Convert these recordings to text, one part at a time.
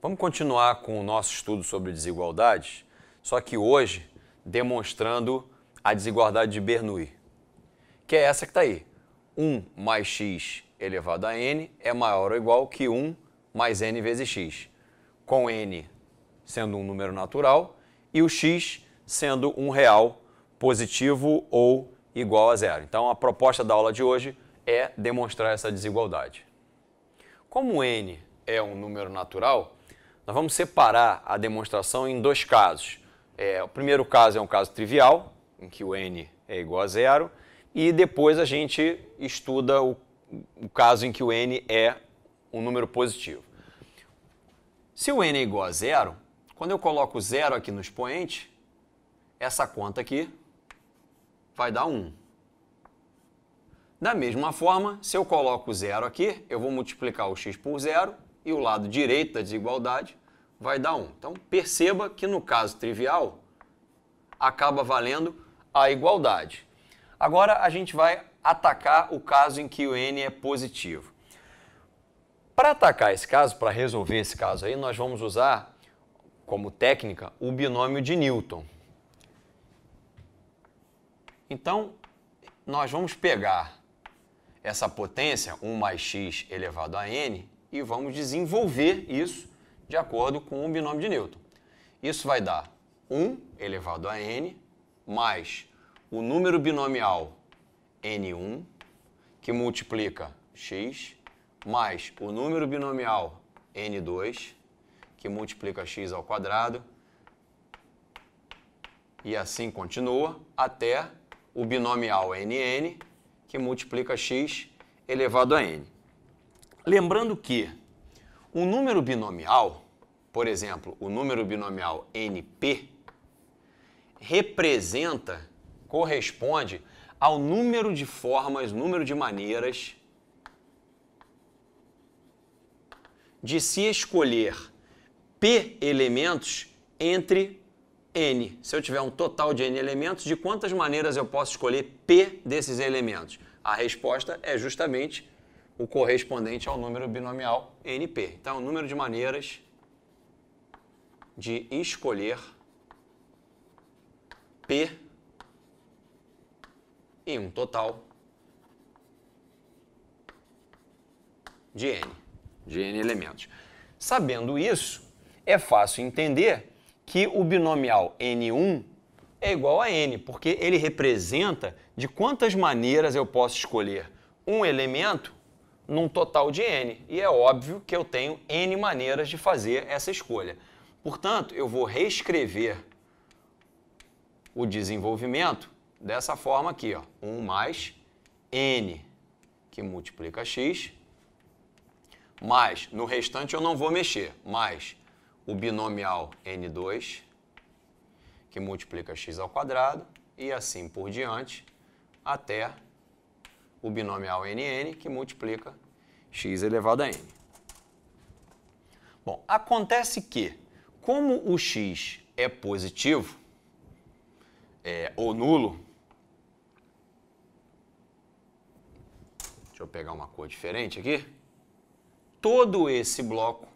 Vamos continuar com o nosso estudo sobre desigualdades, só que hoje demonstrando a desigualdade de Bernoulli, que é essa que está aí. 1 mais x elevado a n é maior ou igual que 1 mais n vezes x, com n sendo um número natural e o x sendo um real positivo ou igual a zero. Então, a proposta da aula de hoje é demonstrar essa desigualdade. Como n é um número natural, nós vamos separar a demonstração em dois casos. É, o primeiro caso é um caso trivial, em que o n é igual a zero, e depois a gente estuda o, o caso em que o n é um número positivo. Se o n é igual a zero, quando eu coloco zero aqui no expoente, essa conta aqui vai dar 1. Um. Da mesma forma, se eu coloco zero aqui, eu vou multiplicar o x por zero e o lado direito da desigualdade vai dar 1. Então, perceba que no caso trivial, acaba valendo a igualdade. Agora, a gente vai atacar o caso em que o n é positivo. Para atacar esse caso, para resolver esse caso aí, nós vamos usar como técnica o binômio de Newton. Então, nós vamos pegar essa potência, 1 mais x elevado a n, e vamos desenvolver isso de acordo com o binômio de Newton. Isso vai dar 1 elevado a n mais o número binomial n1 que multiplica x mais o número binomial n2 que multiplica x ao quadrado e assim continua até o binomial nn que multiplica x elevado a n. Lembrando que um número binomial, por exemplo, o número binomial NP, representa, corresponde ao número de formas, número de maneiras de se escolher P elementos entre N. Se eu tiver um total de N elementos, de quantas maneiras eu posso escolher P desses elementos? A resposta é justamente o correspondente ao número binomial NP. Então, o é número de maneiras de escolher P e um total de N, de N elementos. Sabendo isso, é fácil entender que o binomial N1 é igual a N, porque ele representa de quantas maneiras eu posso escolher um elemento num total de n. E é óbvio que eu tenho n maneiras de fazer essa escolha. Portanto, eu vou reescrever o desenvolvimento dessa forma aqui, ó, 1 mais n, que multiplica x, mais, no restante eu não vou mexer, mais o binomial n2, que multiplica x ao quadrado, e assim por diante, até o binomial nn, que multiplica x elevado a n. Bom, acontece que, como o x é positivo é, ou nulo, deixa eu pegar uma cor diferente aqui, todo esse bloco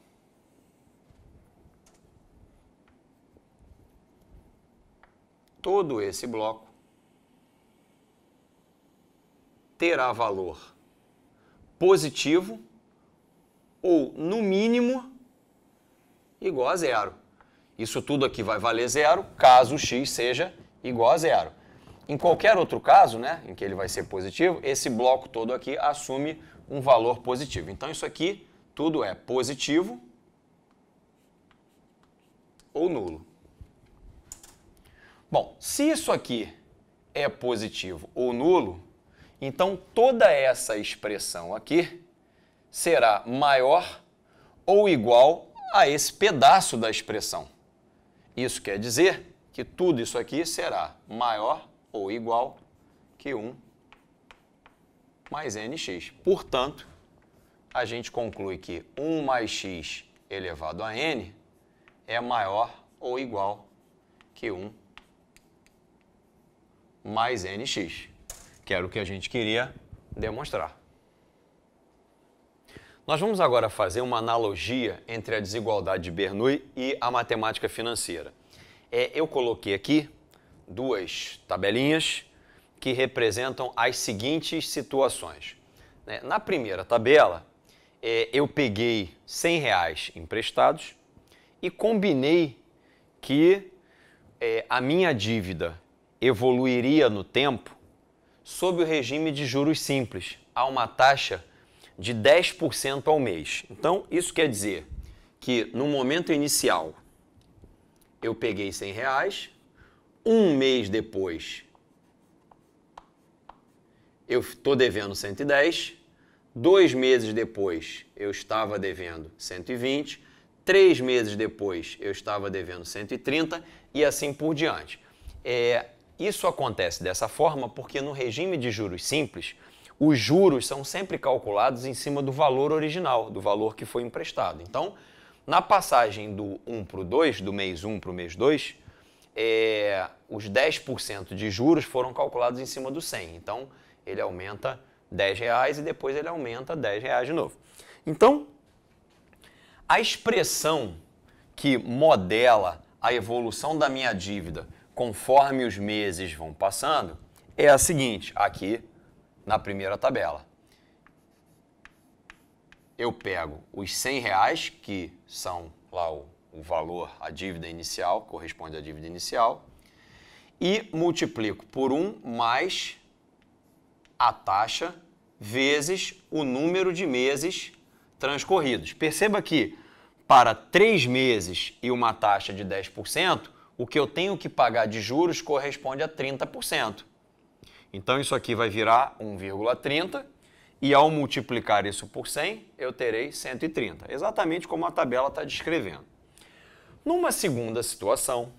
todo esse bloco terá valor positivo ou, no mínimo, igual a zero. Isso tudo aqui vai valer zero caso x seja igual a zero. Em qualquer outro caso, né, em que ele vai ser positivo, esse bloco todo aqui assume um valor positivo. Então, isso aqui tudo é positivo ou nulo. Bom, se isso aqui é positivo ou nulo, então, toda essa expressão aqui será maior ou igual a esse pedaço da expressão. Isso quer dizer que tudo isso aqui será maior ou igual que 1 mais nx. Portanto, a gente conclui que 1 mais x elevado a n é maior ou igual que 1 mais nx que era o que a gente queria demonstrar. Nós vamos agora fazer uma analogia entre a desigualdade de Bernoulli e a matemática financeira. É, eu coloquei aqui duas tabelinhas que representam as seguintes situações. Né, na primeira tabela, é, eu peguei 100 reais emprestados e combinei que é, a minha dívida evoluiria no tempo sob o regime de juros simples, a uma taxa de 10% ao mês. Então, isso quer dizer que no momento inicial eu peguei 100 reais, um mês depois eu estou devendo 110, dois meses depois eu estava devendo 120, três meses depois eu estava devendo 130 e assim por diante. É, isso acontece dessa forma porque no regime de juros simples, os juros são sempre calculados em cima do valor original, do valor que foi emprestado. Então, na passagem do 1 para o 2, do mês 1 para o mês 2, é, os 10% de juros foram calculados em cima do 100. Então, ele aumenta 10 reais e depois ele aumenta 10 reais de novo. Então, a expressão que modela a evolução da minha dívida conforme os meses vão passando é a seguinte, aqui na primeira tabela. Eu pego os 100 reais, que são lá o, o valor, a dívida inicial, corresponde à dívida inicial, e multiplico por 1 mais a taxa vezes o número de meses transcorridos. Perceba que para três meses e uma taxa de 10%, o que eu tenho que pagar de juros corresponde a 30%. Então isso aqui vai virar 1,30 e ao multiplicar isso por 100, eu terei 130, exatamente como a tabela está descrevendo. Numa segunda situação,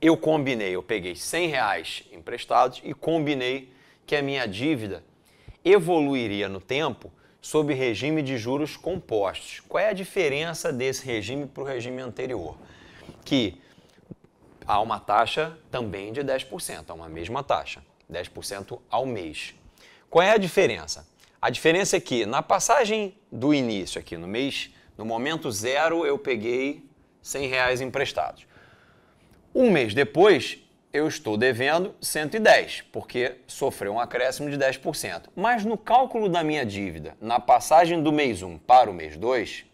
eu combinei, eu peguei 100 reais emprestados e combinei que a minha dívida evoluiria no tempo sob regime de juros compostos. Qual é a diferença desse regime para o regime anterior? Que há uma taxa também de 10%, é uma mesma taxa, 10% ao mês. Qual é a diferença? A diferença é que na passagem do início aqui no mês, no momento zero, eu peguei 100 reais emprestados. Um mês depois, eu estou devendo 110, porque sofreu um acréscimo de 10%. Mas no cálculo da minha dívida, na passagem do mês 1 para o mês 2,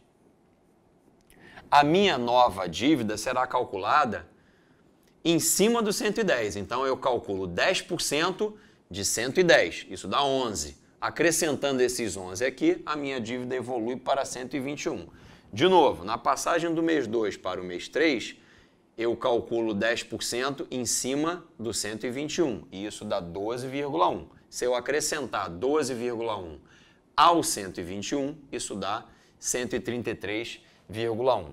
a minha nova dívida será calculada em cima do 110. Então eu calculo 10% de 110, isso dá 11. Acrescentando esses 11 aqui, a minha dívida evolui para 121. De novo, na passagem do mês 2 para o mês 3, eu calculo 10% em cima do 121, e isso dá 12,1. Se eu acrescentar 12,1 ao 121, isso dá 133,1.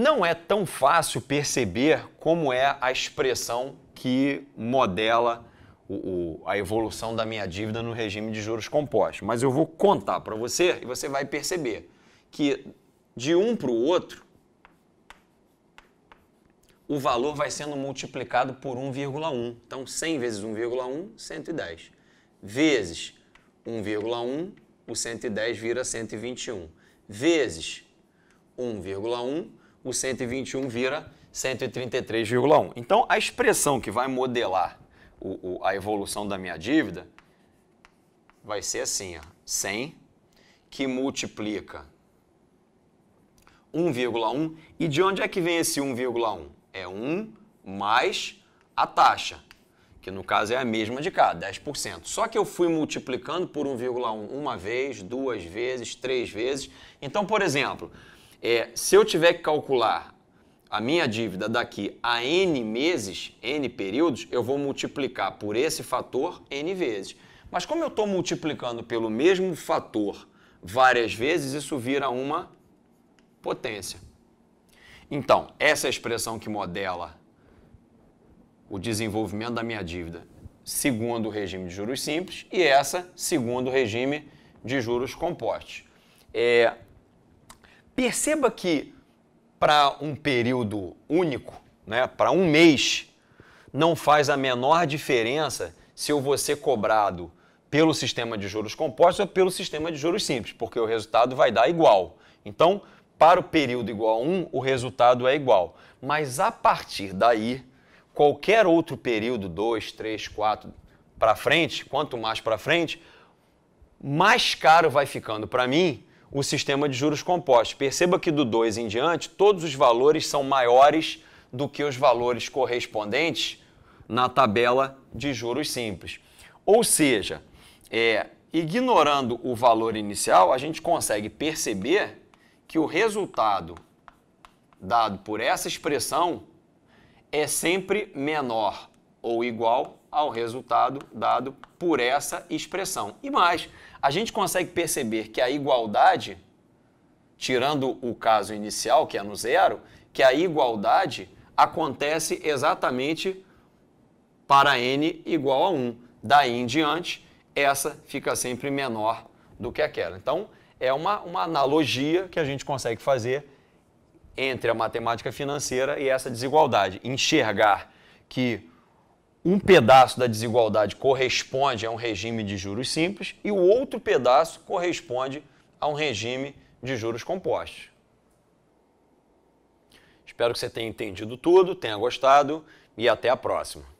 Não é tão fácil perceber como é a expressão que modela o, o, a evolução da minha dívida no regime de juros compostos, mas eu vou contar para você e você vai perceber que de um para o outro o valor vai sendo multiplicado por 1,1. Então 100 vezes 1,1, 110. Vezes 1,1, o 110 vira 121. Vezes 1,1, o 121 vira 133,1. Então, a expressão que vai modelar o, o, a evolução da minha dívida vai ser assim, ó, 100 que multiplica 1,1. E de onde é que vem esse 1,1? É 1 mais a taxa, que no caso é a mesma de cá, 10%. Só que eu fui multiplicando por 1,1 uma vez, duas vezes, três vezes. Então, por exemplo, é, se eu tiver que calcular a minha dívida daqui a N meses, N períodos, eu vou multiplicar por esse fator N vezes. Mas como eu estou multiplicando pelo mesmo fator várias vezes, isso vira uma potência. Então, essa é a expressão que modela o desenvolvimento da minha dívida segundo o regime de juros simples e essa segundo o regime de juros compostos. É, Perceba que para um período único, né, para um mês, não faz a menor diferença se eu vou ser cobrado pelo sistema de juros compostos ou pelo sistema de juros simples, porque o resultado vai dar igual. Então, para o período igual a 1, o resultado é igual. Mas a partir daí, qualquer outro período, 2, 3, 4, para frente, quanto mais para frente, mais caro vai ficando para mim o sistema de juros compostos. Perceba que do 2 em diante, todos os valores são maiores do que os valores correspondentes na tabela de juros simples. Ou seja, é, ignorando o valor inicial, a gente consegue perceber que o resultado dado por essa expressão é sempre menor ou igual ao resultado dado por essa expressão. E mais, a gente consegue perceber que a igualdade, tirando o caso inicial, que é no zero, que a igualdade acontece exatamente para n igual a 1. Daí em diante, essa fica sempre menor do que aquela. Então, é uma, uma analogia que a gente consegue fazer entre a matemática financeira e essa desigualdade. Enxergar que um pedaço da desigualdade corresponde a um regime de juros simples e o outro pedaço corresponde a um regime de juros compostos. Espero que você tenha entendido tudo, tenha gostado e até a próxima.